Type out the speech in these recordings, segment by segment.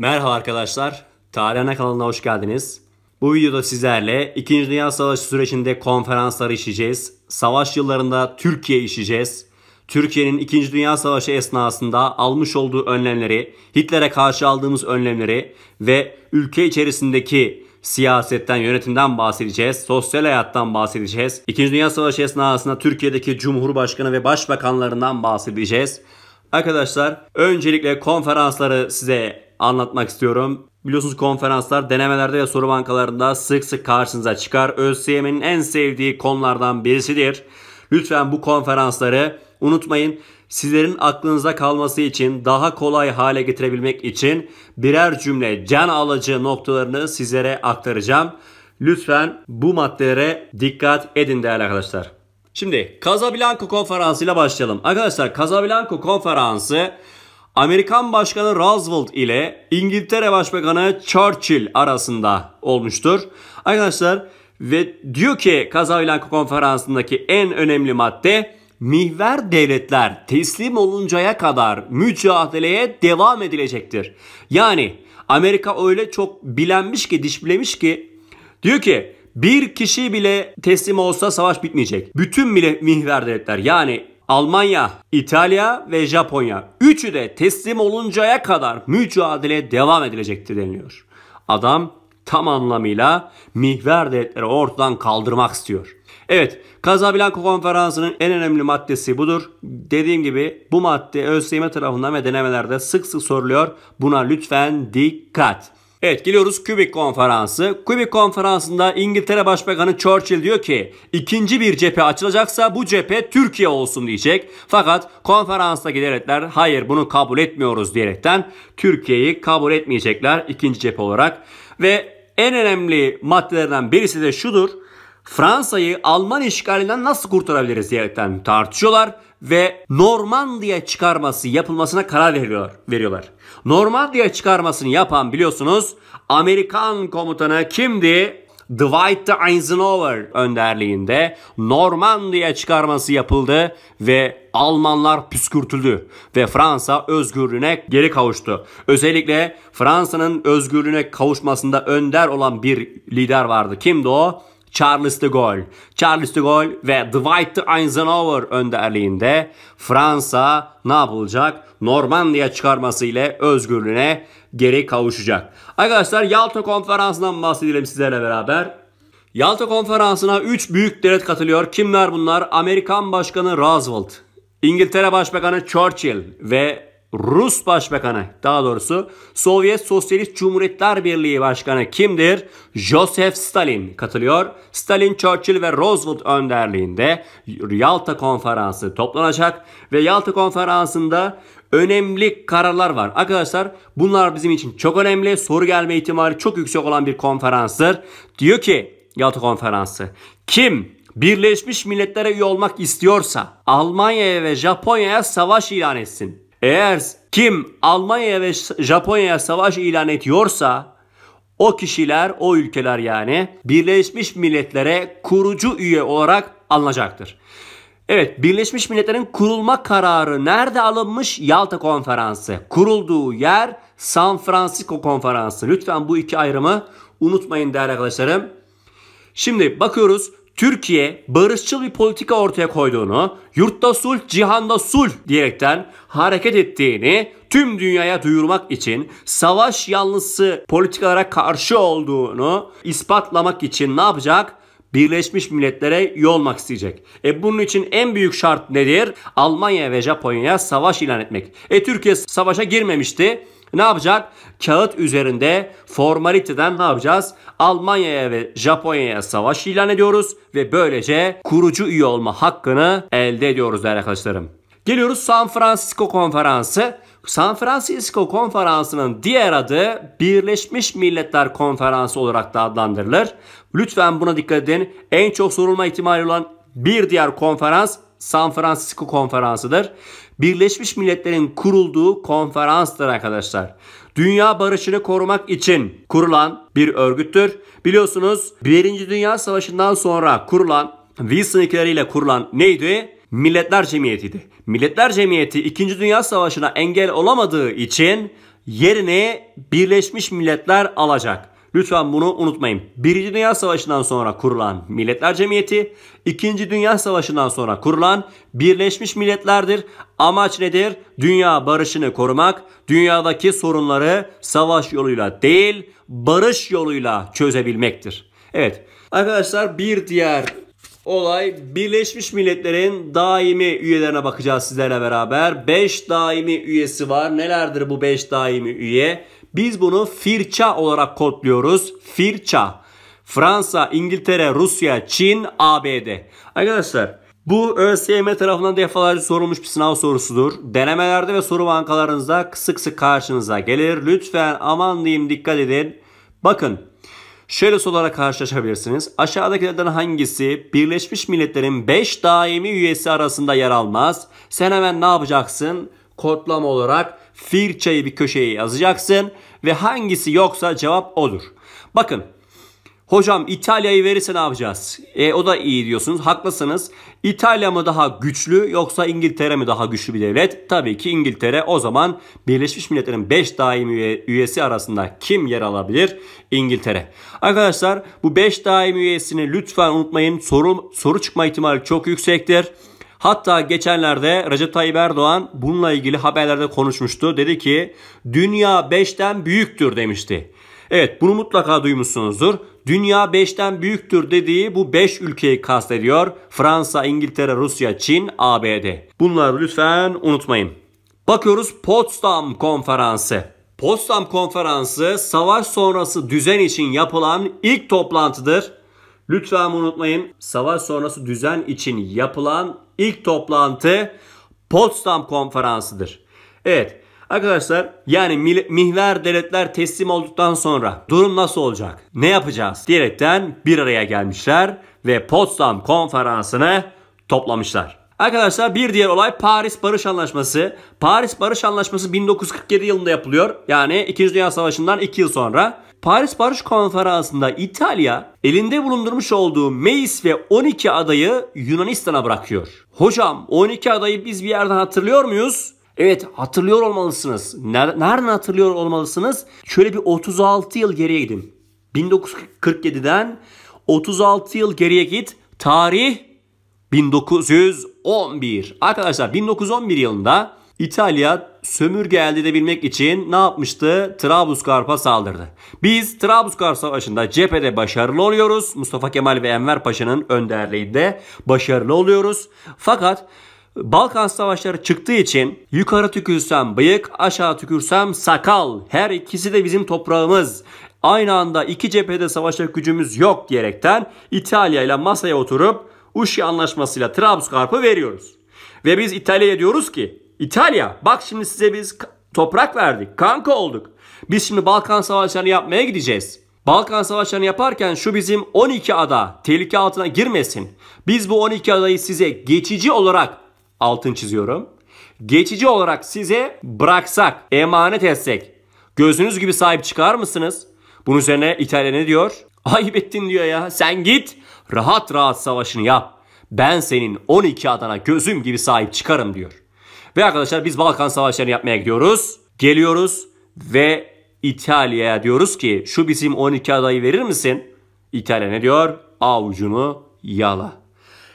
Merhaba arkadaşlar. Tarihane kanalına hoş geldiniz. Bu videoda sizlerle 2. Dünya Savaşı sürecinde konferansları işleyeceğiz. Savaş yıllarında Türkiye işleyeceğiz. Türkiye'nin 2. Dünya Savaşı esnasında almış olduğu önlemleri, Hitler'e karşı aldığımız önlemleri ve ülke içerisindeki siyasetten, yönetimden bahsedeceğiz. Sosyal hayattan bahsedeceğiz. 2. Dünya Savaşı esnasında Türkiye'deki Cumhurbaşkanı ve Başbakanlarından bahsedeceğiz. Arkadaşlar öncelikle konferansları size anlatmak istiyorum. Biliyorsunuz konferanslar, denemelerde ve soru bankalarında sık sık karşınıza çıkar. ÖSYM'nin en sevdiği konulardan birisidir. Lütfen bu konferansları unutmayın. Sizlerin aklınıza kalması için, daha kolay hale getirebilmek için birer cümle can alıcı noktalarını sizlere aktaracağım. Lütfen bu maddelere dikkat edin değerli arkadaşlar. Şimdi Casablanca konferansıyla başlayalım. Arkadaşlar Casablanca konferansı Amerikan Başkanı Roosevelt ile İngiltere Başbakanı Churchill arasında olmuştur. Arkadaşlar ve diyor ki Kazavlanka konferansındaki en önemli madde mihver devletler teslim oluncaya kadar mücadeleye devam edilecektir. Yani Amerika öyle çok bilenmiş ki dişbilemiş ki diyor ki bir kişi bile teslim olsa savaş bitmeyecek. Bütün bile mihver devletler yani Almanya, İtalya ve Japonya. Üçü de teslim oluncaya kadar mücadele devam edilecektir deniliyor. Adam tam anlamıyla mihver devletleri ortadan kaldırmak istiyor. Evet, Casablanca Konferansı'nın en önemli maddesi budur. Dediğim gibi bu madde ÖSYM tarafından ve denemelerde sık sık soruluyor. Buna lütfen dikkat. Evet geliyoruz Kübik Konferansı. Kübik Konferansı'nda İngiltere Başbakanı Churchill diyor ki ikinci bir cephe açılacaksa bu cephe Türkiye olsun diyecek. Fakat konferanstaki devletler hayır bunu kabul etmiyoruz diyerekten Türkiye'yi kabul etmeyecekler ikinci cephe olarak. Ve en önemli maddelerden birisi de şudur. Fransa'yı Alman işgalinden nasıl kurtarabiliriz diye tartışıyorlar ve Normandiya çıkarması yapılmasına karar veriyorlar. veriyorlar. Normandiya çıkarmasını yapan biliyorsunuz Amerikan komutanı kimdi? Dwight Eisenhower önderliğinde Normandiya çıkarması yapıldı ve Almanlar püskürtüldü ve Fransa özgürlüğüne geri kavuştu. Özellikle Fransa'nın özgürlüğüne kavuşmasında önder olan bir lider vardı. Kimdi o? Charles de Gaulle. Charles de Gaulle ve Dwight Eisenhower önderliğinde Fransa ne yapılacak? Normandiya çıkarması ile özgürlüğüne geri kavuşacak. Arkadaşlar Yalta Konferansı'ndan bahsedelim sizlerle beraber. Yalta Konferansı'na 3 büyük devlet katılıyor. Kimler bunlar? Amerikan Başkanı Roosevelt, İngiltere Başbakanı Churchill ve Rus Başbakanı daha doğrusu Sovyet Sosyalist Cumhuriyetler Birliği Başkanı kimdir? Joseph Stalin katılıyor. Stalin, Churchill ve Roosevelt önderliğinde Yalta Konferansı toplanacak ve Yalta Konferansı'nda önemli kararlar var. Arkadaşlar bunlar bizim için çok önemli. Soru gelme ihtimali çok yüksek olan bir konferanstır. Diyor ki Yalta Konferansı kim Birleşmiş Milletler'e üye olmak istiyorsa Almanya'ya ve Japonya'ya savaş ilan etsin. Eğer kim Almanya ve Japonya'ya savaş ilan ediyorsa o kişiler, o ülkeler yani Birleşmiş Milletler'e kurucu üye olarak alınacaktır. Evet, Birleşmiş Milletler'in kurulma kararı nerede alınmış? Yalta Konferansı. Kurulduğu yer San Francisco Konferansı. Lütfen bu iki ayrımı unutmayın değerli arkadaşlarım. Şimdi bakıyoruz Türkiye barışçıl bir politika ortaya koyduğunu, yurtta sulh, cihanda sulh diyerekten hareket ettiğini tüm dünyaya duyurmak için savaş yanlısı politikalara karşı olduğunu ispatlamak için ne yapacak? Birleşmiş Milletler'e üye olmak isteyecek. E bunun için en büyük şart nedir? Almanya ve Japonya'ya savaş ilan etmek. E Türkiye savaşa girmemişti. Ne yapacak? Kağıt üzerinde formaliteden ne yapacağız? Almanya'ya ve Japonya'ya savaş ilan ediyoruz ve böylece kurucu üye olma hakkını elde ediyoruz değerli arkadaşlarım. Geliyoruz San Francisco konferansı. San Francisco Konferansı'nın diğer adı Birleşmiş Milletler Konferansı olarak da adlandırılır. Lütfen buna dikkat edin. En çok sorulma ihtimali olan bir diğer konferans San Francisco Konferansı'dır. Birleşmiş Milletler'in kurulduğu konferanstır arkadaşlar. Dünya barışını korumak için kurulan bir örgüttür. Biliyorsunuz 1. Dünya Savaşı'ndan sonra kurulan Wilson ikileriyle kurulan neydi? Milletler Cemiyeti'ydi. Milletler Cemiyeti 2. Dünya Savaşı'na engel olamadığı için yerini Birleşmiş Milletler alacak. Lütfen bunu unutmayın. Birinci Dünya Savaşı'ndan sonra kurulan Milletler Cemiyeti, İkinci Dünya Savaşı'ndan sonra kurulan Birleşmiş Milletler'dir. Amaç nedir? Dünya barışını korumak, dünyadaki sorunları savaş yoluyla değil, barış yoluyla çözebilmektir. Evet arkadaşlar bir diğer Olay Birleşmiş Milletler'in daimi üyelerine bakacağız sizlerle beraber. 5 daimi üyesi var. Nelerdir bu 5 daimi üye? Biz bunu FIRÇA olarak kodluyoruz. FIRÇA. Fransa, İngiltere, Rusya, Çin, ABD. Arkadaşlar bu ÖSYM tarafından defalarca sorulmuş bir sınav sorusudur. Denemelerde ve soru bankalarınızda sık sık karşınıza gelir. Lütfen aman diyeyim dikkat edin. Bakın Şöyle sorulara karşılaşabilirsiniz. Aşağıdakilerden hangisi Birleşmiş Milletler'in 5 daimi üyesi arasında yer almaz? Sen hemen ne yapacaksın? Kodlama olarak firçayı bir köşeye yazacaksın ve hangisi yoksa cevap odur. Bakın Hocam İtalya'yı verirse ne yapacağız? E, o da iyi diyorsunuz. Haklısınız. İtalya mı daha güçlü yoksa İngiltere mi daha güçlü bir devlet? Tabii ki İngiltere. O zaman Birleşmiş Milletler'in 5 daimi üyesi arasında kim yer alabilir? İngiltere. Arkadaşlar bu 5 daimi üyesini lütfen unutmayın. Soru, soru çıkma ihtimali çok yüksektir. Hatta geçenlerde Recep Tayyip Erdoğan bununla ilgili haberlerde konuşmuştu. Dedi ki dünya 5'ten büyüktür demişti. Evet bunu mutlaka duymuşsunuzdur dünya 5'ten büyüktür dediği bu 5 ülkeyi kastediyor. Fransa, İngiltere, Rusya, Çin, ABD. Bunları lütfen unutmayın. Bakıyoruz Potsdam Konferansı. Potsdam Konferansı savaş sonrası düzen için yapılan ilk toplantıdır. Lütfen unutmayın savaş sonrası düzen için yapılan ilk toplantı Potsdam Konferansı'dır. Evet Arkadaşlar yani mihver devletler teslim olduktan sonra durum nasıl olacak? Ne yapacağız? Diyerekten bir araya gelmişler ve Potsdam konferansını toplamışlar. Arkadaşlar bir diğer olay Paris Barış Anlaşması. Paris Barış Anlaşması 1947 yılında yapılıyor. Yani 2. Dünya Savaşı'ndan 2 yıl sonra. Paris Barış Konferansı'nda İtalya elinde bulundurmuş olduğu Meis ve 12 adayı Yunanistan'a bırakıyor. Hocam 12 adayı biz bir yerden hatırlıyor muyuz? Evet hatırlıyor olmalısınız. Nereden hatırlıyor olmalısınız? Şöyle bir 36 yıl geriye gidin. 1947'den 36 yıl geriye git. Tarih 1911. Arkadaşlar 1911 yılında İtalya sömürge elde edebilmek için ne yapmıştı? Trablusgarp'a saldırdı. Biz Trablusgarp Savaşı'nda cephede başarılı oluyoruz. Mustafa Kemal ve Enver Paşa'nın önderliğinde başarılı oluyoruz. Fakat Balkan Savaşları çıktığı için yukarı tükürsem bıyık, aşağı tükürsem sakal. Her ikisi de bizim toprağımız. Aynı anda iki cephede savaşa gücümüz yok diyerekten İtalya ile masaya oturup Uşi anlaşmasıyla Trabzonkarp'ı veriyoruz. Ve biz İtalya'ya diyoruz ki İtalya bak şimdi size biz toprak verdik, kanka olduk. Biz şimdi Balkan Savaşları'nı yapmaya gideceğiz. Balkan Savaşları'nı yaparken şu bizim 12 ada tehlike altına girmesin. Biz bu 12 adayı size geçici olarak altın çiziyorum. Geçici olarak size bıraksak, emanet etsek gözünüz gibi sahip çıkar mısınız? Bunun üzerine İtalya ne diyor? Ayıp ettin diyor ya. Sen git rahat rahat savaşını yap. Ben senin 12 adana gözüm gibi sahip çıkarım diyor. Ve arkadaşlar biz Balkan savaşlarını yapmaya gidiyoruz. Geliyoruz ve İtalya'ya diyoruz ki şu bizim 12 adayı verir misin? İtalya ne diyor? Avucunu yala.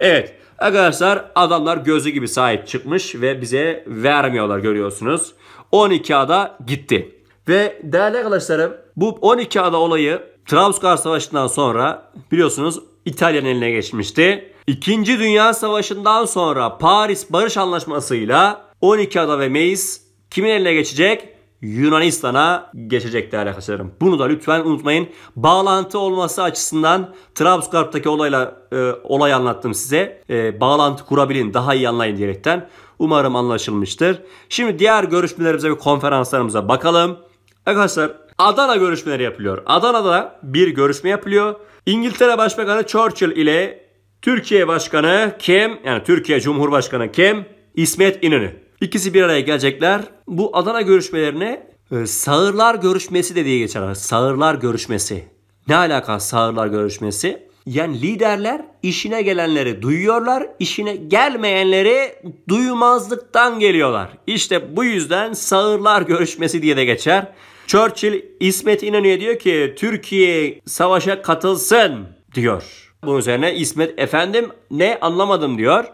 Evet Arkadaşlar adamlar gözü gibi sahip çıkmış ve bize vermiyorlar görüyorsunuz. 12 ada gitti. Ve değerli arkadaşlarım bu 12 ada olayı Trabzon Savaşı'ndan sonra biliyorsunuz İtalya'nın eline geçmişti. İkinci Dünya Savaşı'ndan sonra Paris Barış Anlaşması'yla 12 ada ve Meis kimin eline geçecek? Yunanistan'a geçecek değerli arkadaşlarım. Bunu da lütfen unutmayın. Bağlantı olması açısından Trabzonspor'daki olayla e, olay anlattım size. E, bağlantı kurabilin, daha iyi anlayın diyerekten. Umarım anlaşılmıştır. Şimdi diğer görüşmelerimize ve konferanslarımıza bakalım. Arkadaşlar Adana görüşmeleri yapılıyor. Adana'da bir görüşme yapılıyor. İngiltere Başbakanı Churchill ile Türkiye Başkanı Kim yani Türkiye Cumhurbaşkanı Kim İsmet İnönü İkisi bir araya gelecekler. Bu Adana görüşmelerine e, sağırlar görüşmesi de diye geçer. Sağırlar görüşmesi. Ne alaka sağırlar görüşmesi? Yani liderler işine gelenleri duyuyorlar, işine gelmeyenleri duymazlıktan geliyorlar. İşte bu yüzden sağırlar görüşmesi diye de geçer. Churchill İsmet İnönü'ye diyor ki Türkiye savaşa katılsın diyor. Bunun üzerine İsmet efendim ne anlamadım diyor.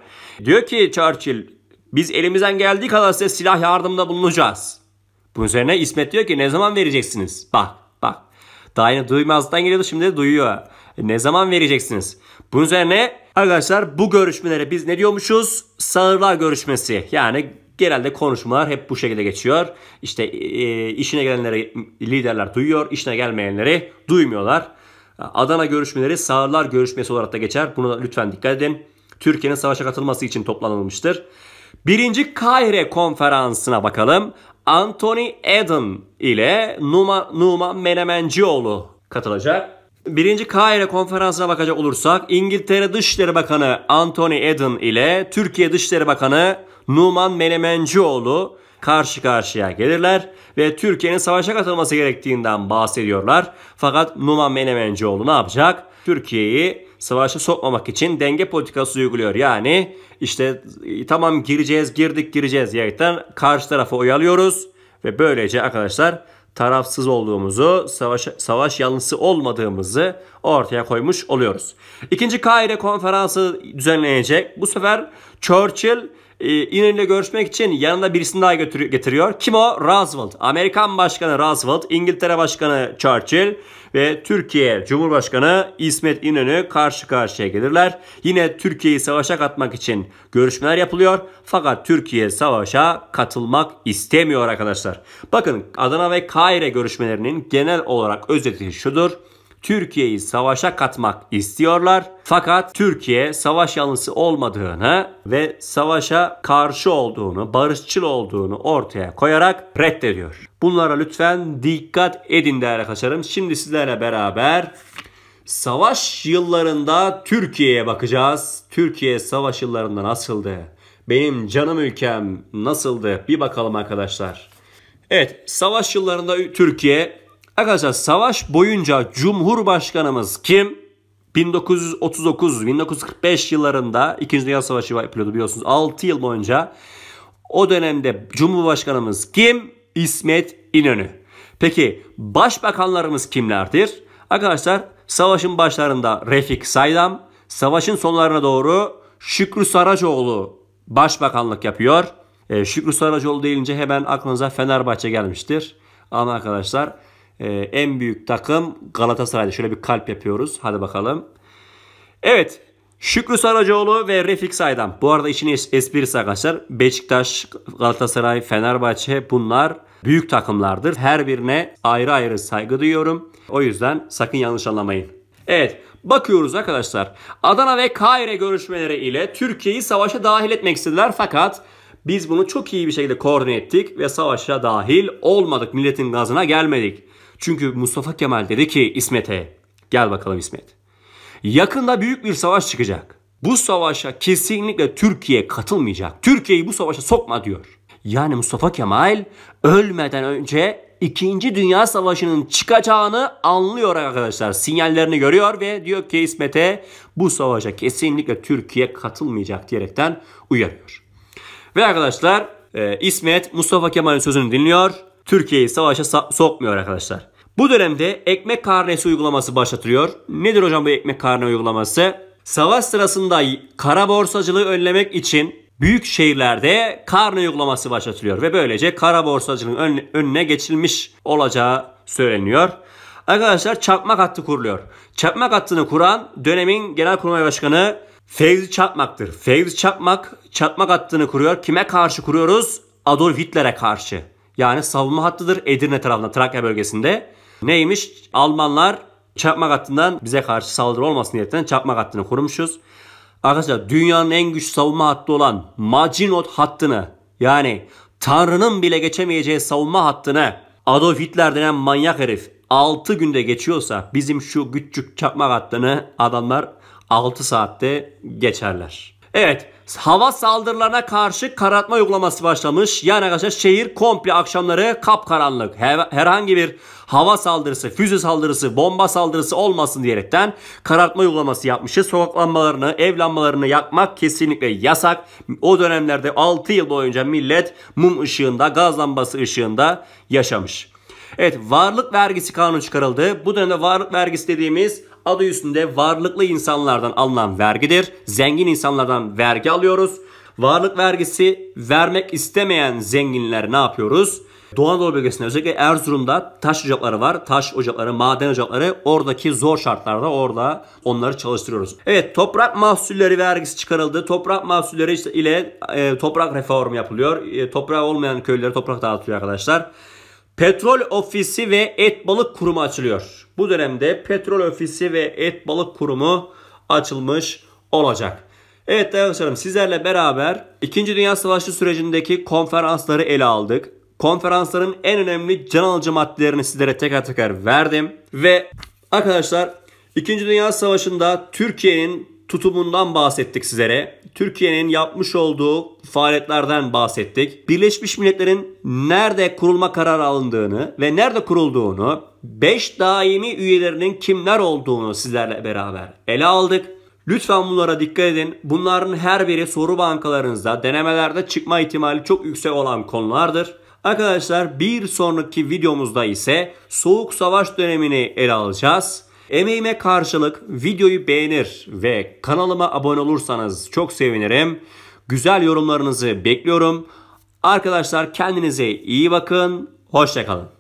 Diyor ki Churchill biz elimizden geldiği kadar size silah yardımında bulunacağız. Bunun üzerine İsmet diyor ki ne zaman vereceksiniz? Bak bak. Daha yine duymazdan geliyordu şimdi de duyuyor. ne zaman vereceksiniz? Bunun üzerine arkadaşlar bu görüşmelere biz ne diyormuşuz? Sağırlar görüşmesi. Yani genelde konuşmalar hep bu şekilde geçiyor. İşte e, işine gelenleri liderler duyuyor, işine gelmeyenleri duymuyorlar. Adana görüşmeleri sağırlar görüşmesi olarak da geçer. Buna lütfen dikkat edin. Türkiye'nin savaşa katılması için toplanılmıştır. Birinci Kahire Konferansı'na bakalım. Anthony Eden ile Numa, Numan Menemencioğlu katılacak. Birinci Kahire Konferansı'na bakacak olursak İngiltere Dışişleri Bakanı Anthony Eden ile Türkiye Dışişleri Bakanı Numan Menemencioğlu karşı karşıya gelirler ve Türkiye'nin savaşa katılması gerektiğinden bahsediyorlar. Fakat Numan Menemencioğlu ne yapacak? Türkiye'yi savaşa sokmamak için denge politikası uyguluyor. Yani işte e, tamam gireceğiz girdik gireceğiz diyerekten karşı tarafa oyalıyoruz ve böylece arkadaşlar tarafsız olduğumuzu, savaş, savaş yanlısı olmadığımızı ortaya koymuş oluyoruz. İkinci Kahire konferansı düzenlenecek. Bu sefer Churchill ee, İnönü'yle görüşmek için yanında birisini daha getiriyor. Kim o? Roosevelt. Amerikan Başkanı Roosevelt, İngiltere Başkanı Churchill ve Türkiye Cumhurbaşkanı İsmet İnönü karşı karşıya gelirler. Yine Türkiye'yi savaşa katmak için görüşmeler yapılıyor. Fakat Türkiye savaşa katılmak istemiyor arkadaşlar. Bakın Adana ve Kahire görüşmelerinin genel olarak özeti şudur. Türkiye'yi savaşa katmak istiyorlar. Fakat Türkiye savaş yanlısı olmadığını ve savaşa karşı olduğunu, barışçıl olduğunu ortaya koyarak reddediyor. Bunlara lütfen dikkat edin değerli arkadaşlarım. Şimdi sizlerle beraber savaş yıllarında Türkiye'ye bakacağız. Türkiye savaş yıllarında nasıldı? Benim canım ülkem nasıldı? Bir bakalım arkadaşlar. Evet, savaş yıllarında Türkiye Arkadaşlar savaş boyunca Cumhurbaşkanımız kim? 1939-1945 yıllarında 2. Dünya Savaşı yapıyordu biliyorsunuz. 6 yıl boyunca o dönemde Cumhurbaşkanımız kim? İsmet İnönü. Peki başbakanlarımız kimlerdir? Arkadaşlar savaşın başlarında Refik Saydam, savaşın sonlarına doğru Şükrü Saracoğlu başbakanlık yapıyor. E, Şükrü Saracoğlu deyince hemen aklınıza Fenerbahçe gelmiştir. Ama arkadaşlar ee, en büyük takım Galatasaray'da. Şöyle bir kalp yapıyoruz. Hadi bakalım. Evet. Şükrü Saracoğlu ve Refik Saydam. Bu arada işin esprisi arkadaşlar. Beşiktaş, Galatasaray, Fenerbahçe bunlar büyük takımlardır. Her birine ayrı ayrı saygı duyuyorum. O yüzden sakın yanlış anlamayın. Evet bakıyoruz arkadaşlar. Adana ve Kahire görüşmeleri ile Türkiye'yi savaşa dahil etmek istediler fakat biz bunu çok iyi bir şekilde koordine ettik ve savaşa dahil olmadık. Milletin gazına gelmedik. Çünkü Mustafa Kemal dedi ki İsmet'e gel bakalım İsmet. Yakında büyük bir savaş çıkacak. Bu savaşa kesinlikle Türkiye katılmayacak. Türkiye'yi bu savaşa sokma diyor. Yani Mustafa Kemal ölmeden önce 2. Dünya Savaşı'nın çıkacağını anlıyor arkadaşlar. Sinyallerini görüyor ve diyor ki İsmet'e bu savaşa kesinlikle Türkiye katılmayacak diyerekten uyarıyor. Ve arkadaşlar e, İsmet Mustafa Kemal'in sözünü dinliyor Türkiye'yi savaşa sokmuyor arkadaşlar. Bu dönemde ekmek karnesi uygulaması başlatılıyor. Nedir hocam bu ekmek karne uygulaması? Savaş sırasında kara borsacılığı önlemek için büyük şehirlerde karne uygulaması başlatılıyor ve böylece kara borsacılığın önüne geçilmiş olacağı söyleniyor. Arkadaşlar çakmak hattı kuruluyor. Çakmak hattını kuran dönemin genelkurmay başkanı Fevzi Çakmak'tır. Fevzi Çakmak çakmak hattını kuruyor. Kime karşı kuruyoruz? Adolf Hitler'e karşı. Yani savunma hattıdır Edirne tarafında Trakya bölgesinde. Neymiş? Almanlar çakmak hattından bize karşı saldırı olmasın diyerekten çakmak hattını kurmuşuz. Arkadaşlar dünyanın en güçlü savunma hattı olan Maginot hattını yani Tanrı'nın bile geçemeyeceği savunma hattını Adolf Hitler denen manyak herif 6 günde geçiyorsa bizim şu küçük çakmak hattını adamlar 6 saatte geçerler. Evet hava saldırılarına karşı karartma uygulaması başlamış. Yani arkadaşlar şehir komple akşamları kapkaranlık. Herhangi bir hava saldırısı, füze saldırısı, bomba saldırısı olmasın diyerekten karartma uygulaması yapmışız. Sokak lambalarını, ev lambalarını yakmak kesinlikle yasak. O dönemlerde 6 yıl boyunca millet mum ışığında, gaz lambası ışığında yaşamış. Evet varlık vergisi kanunu çıkarıldı. Bu dönemde varlık vergisi dediğimiz adı üstünde varlıklı insanlardan alınan vergidir. Zengin insanlardan vergi alıyoruz. Varlık vergisi vermek istemeyen zenginler ne yapıyoruz? Doğu Anadolu bölgesinde özellikle Erzurum'da taş ocakları var. Taş ocakları, maden ocakları oradaki zor şartlarda orada onları çalıştırıyoruz. Evet toprak mahsulleri vergisi çıkarıldı. Toprak mahsulleri ile e, toprak reformu yapılıyor. E, toprağı olmayan köylere toprak dağıtılıyor arkadaşlar. Petrol Ofisi ve Et Balık Kurumu açılıyor. Bu dönemde Petrol Ofisi ve Et Balık Kurumu açılmış olacak. Evet değerli arkadaşlarım sizlerle beraber 2. Dünya Savaşı sürecindeki konferansları ele aldık. Konferansların en önemli can alıcı maddelerini sizlere tekrar tekrar verdim. Ve arkadaşlar 2. Dünya Savaşı'nda Türkiye'nin tutumundan bahsettik sizlere. Türkiye'nin yapmış olduğu faaliyetlerden bahsettik. Birleşmiş Milletler'in nerede kurulma kararı alındığını ve nerede kurulduğunu, 5 daimi üyelerinin kimler olduğunu sizlerle beraber ele aldık. Lütfen bunlara dikkat edin. Bunların her biri soru bankalarınızda denemelerde çıkma ihtimali çok yüksek olan konulardır. Arkadaşlar bir sonraki videomuzda ise soğuk savaş dönemini ele alacağız. Emeğime karşılık videoyu beğenir ve kanalıma abone olursanız çok sevinirim. Güzel yorumlarınızı bekliyorum. Arkadaşlar kendinize iyi bakın. Hoşçakalın.